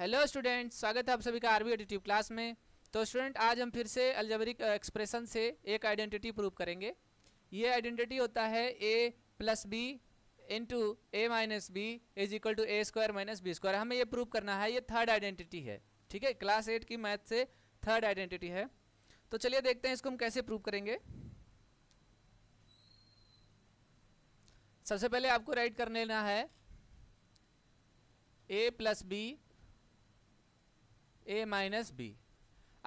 hello student स्वागत है आप सभी का आरबी एटीट्यूब क्लास में तो स्टूडेंट आज हम फिर से अल्जबरिक एक्सप्रेशन uh, से एक आइडेंटिटी प्रूव करेंगे ये आइडेंटिटी होता है A plus B into A minus B is equal to A square minus B square हमें ये प्रूव करना है ये थर्ड आइडेंटिटी है ठीक है क्लास एट की मैथ से थर्ड आइडेंटिटी है तो चलिए देखते हैं इसको हम कैसे प्रूव करेंगे सबसे पहले आपको राइट कर लेना है A plus B A minus B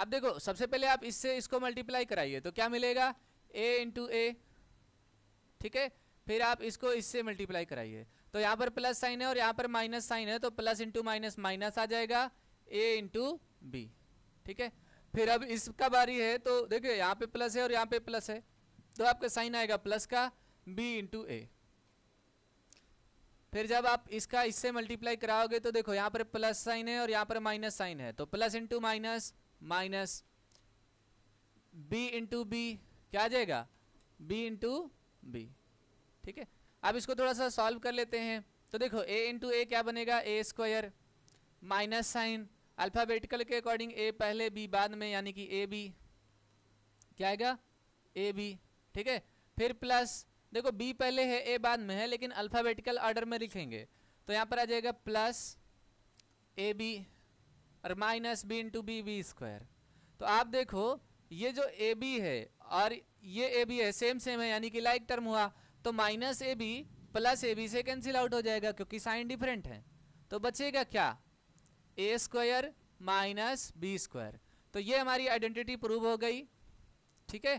अब देखो सबसे पहले आप इससे इसको मल्टीप्लाई कराइए तो क्या मिलेगा ए इंटू ए ठीक है फिर आप इसको इससे मल्टीप्लाई कराइए तो यहाँ पर प्लस साइन है और यहाँ पर माइनस साइन है तो प्लस इंटू माइनस माइनस आ जाएगा ए इंटू बी ठीक है फिर अब इसका बारी है तो देखिए यहाँ पे प्लस है और यहाँ पे प्लस है तो आपका साइन आएगा प्लस का बी इंटू ए फिर जब आप इसका इससे मल्टीप्लाई कराओगे तो देखो यहाँ पर प्लस साइन है और यहाँ पर माइनस साइन है तो plus into minus minus B into B क्या आ जाएगा बी इंटू बी ठीक है अब इसको थोड़ा सा सॉल्व कर लेते हैं तो देखो ए इंटू ए क्या बनेगा A square minus sign alphabetical के अकॉर्डिंग ए पहले बी बाद में यानी कि ए बी क्या आएगा ए बी ठीक है फिर प्लस देखो बी पहले है ए बाद में है लेकिन अल्फ़ाबेटिकल ऑर्डर में लिखेंगे तो यहाँ पर आ जाएगा प्लस ए बी और minus B into B B square तो आप देखो ये जो ए बी है और ये ए बी है सेम सेम है यानी कि लाइक टर्म हुआ तो minus A B plus A B से कैंसिल आउट हो जाएगा क्योंकि साइन डिफरेंट है तो बचेगा क्या A square minus B square तो ये हमारी आइडेंटिटी प्रूव हो गई ठीक है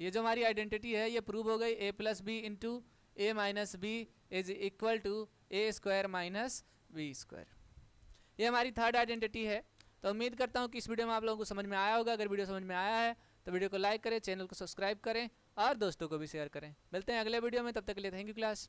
ये जो हमारी आइडेंटिटी है ये प्रूव हो गई A plus B into A minus B is equal to A square minus B square ये हमारी थर्ड आइडेंटिटी है तो उम्मीद करता हूँ कि इस वीडियो में आप लोगों को समझ में आया होगा अगर वीडियो समझ में आया है तो वीडियो को लाइक करें चैनल को सब्सक्राइब करें और दोस्तों को भी शेयर करें मिलते हैं अगले वीडियो में तब तक के लिए थैंक यू क्लास